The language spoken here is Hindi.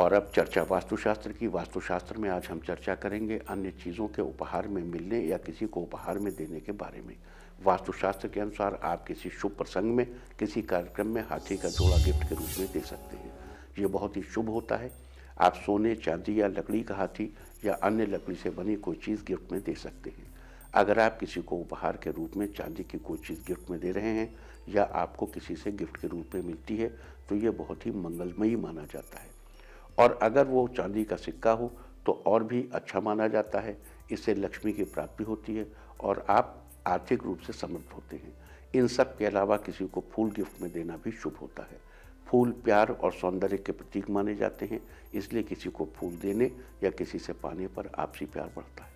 और अब चर्चा वास्तुशास्त्र की वास्तुशास्त्र में आज हम चर्चा करेंगे अन्य चीज़ों के उपहार में मिलने या किसी को उपहार में देने के बारे में वास्तुशास्त्र के अनुसार आप किसी शुभ प्रसंग में किसी कार्यक्रम में हाथी का जोड़ा गिफ्ट के रूप में दे सकते हैं ये बहुत ही शुभ होता है आप सोने चांदी या लकड़ी का हाथी या अन्य लकड़ी से बनी कोई चीज़ गिफ्ट में दे सकते हैं अगर आप किसी को उपहार के रूप में चांदी की कोई चीज़ गिफ्ट में दे रहे हैं या आपको किसी से गिफ्ट के रूप में मिलती है तो ये बहुत ही मंगलमयी माना जाता है और अगर वो चांदी का सिक्का हो तो और भी अच्छा माना जाता है इससे लक्ष्मी की प्राप्ति होती है और आप आर्थिक रूप से समृद्ध होते हैं इन सब के अलावा किसी को फूल गिफ्ट में देना भी शुभ होता है फूल प्यार और सौंदर्य के प्रतीक माने जाते हैं इसलिए किसी को फूल देने या किसी से पाने पर आपसी प्यार बढ़ता है